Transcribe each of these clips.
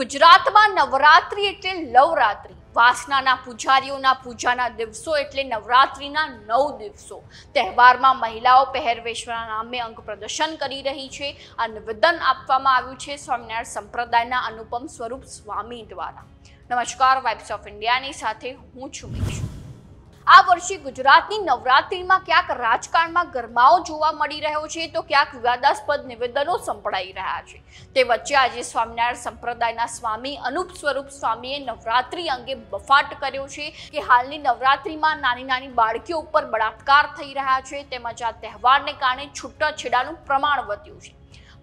ગુજરાતમાં નવરાત્રિ એટલે લવરાત્રિ વાસનાના પૂજારીઓના પૂજાના દિવસો એટલે નવરાત્રિના નવ દિવસો તહેવારમાં મહિલાઓ પહેરવેશના નામે અંગ પ્રદર્શન કરી રહી છે આ નિવેદન આપવામાં આવ્યું છે સ્વામિનારાયણ સંપ્રદાયના અનુપમ સ્વરૂપ સ્વામી દ્વારા નમસ્કાર વાઇબ્સ ઓફ ઇન્ડિયાની સાથે હું છું આ વર્ષે ગુજરાતની નવરાત્રિમાં ક્યાંક રાજકારણમાં ગરમાઓ જોવા મળી રહ્યો છે તો ક્યાંક વિવાદાસ્પદ નિવેદનો સંપડાઈ રહ્યા છે તે વચ્ચે આજે સ્વામિનારાયણ સંપ્રદાયના સ્વામી અનુપ સ્વરૂપ સ્વામીએ નવરાત્રિ અંગે બફાટ કર્યો છે કે હાલની નવરાત્રિમાં નાની નાની બાળકીઓ ઉપર બળાત્કાર થઈ રહ્યા છે તેમજ આ તહેવારને કારણે છૂટાછેડાનું પ્રમાણ વધ્યું છે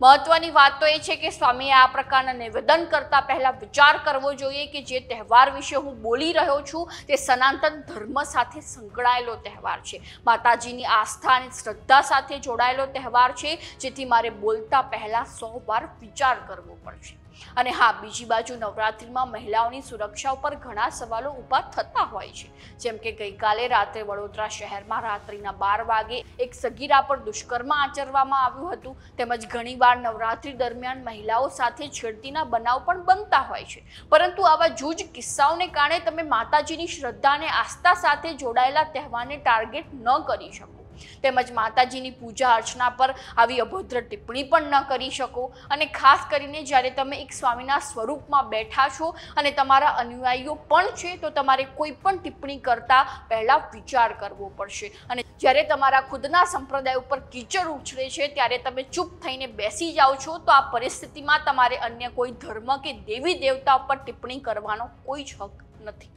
મહત્વની વાત તો એ છે કે સ્વામીએ આ પ્રકારના નિવેદન કરતા પહેલા વિચાર કરવો જોઈએ કે જે તહેવાર વિશે હું બોલી રહ્યો છું તે સનાતન ધર્મ સાથે સાથે સંકળાયેલો તહેવાર છે માતાજીની આસ્થા અને શ્રદ્ધા સાથે જોડાયેલો તહેવાર છે જેથી મારે બોલતા પહેલાં સો વાર વિચાર કરવો પડશે અને હા બીજી બાજુ નવરાત્રિમાં મહિલાઓની સુરક્ષા ઉપર ઘણા સવાલો ઊભા થતા હોય છે જેમ કે ગઈકાલે રાત્રે વડોદરા શહેરમાં રાત્રિના બાર વાગે એક સગીરા પર દુષ્કર્મ આચરવામાં આવ્યું હતું તેમજ ઘણીવાર નવરાત્રિ દરમિયાન મહિલાઓ સાથે છેડતીના બનાવ પણ બનતા હોય છે પરંતુ આવા જૂજ કિસ્સાઓને કારણે તમે માતાજીની શ્રદ્ધા અને આસ્થા સાથે જોડાયેલા તહેવારને ટાર્ગેટ ન કરી શકો તેમજ માતાજીની પૂજા અર્ચના પર આવી અભદ્ર ટિપ્પણી પણ ન કરી શકો અને ખાસ કરીને જ્યારે તમે એક સ્વામીના સ્વરૂપમાં બેઠા છો અને તમારા અનુયાયીઓ પણ છે તો તમારે કોઈ પણ ટિપ્પણી કરતા પહેલાં વિચાર કરવો પડશે અને જ્યારે તમારા ખુદના સંપ્રદાય ઉપર કીચડ ઉછળે છે ત્યારે તમે ચૂપ થઈને બેસી જાઓ છો તો આ પરિસ્થિતિમાં તમારે અન્ય કોઈ ધર્મ કે દેવી દેવતા ઉપર ટિપ્પણી કરવાનો કોઈ જ હક નથી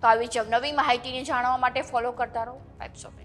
તો આવી જ નવી માહિતીને જાણવા માટે ફોલો કરતા રહો વાઇબ્સ ઓફ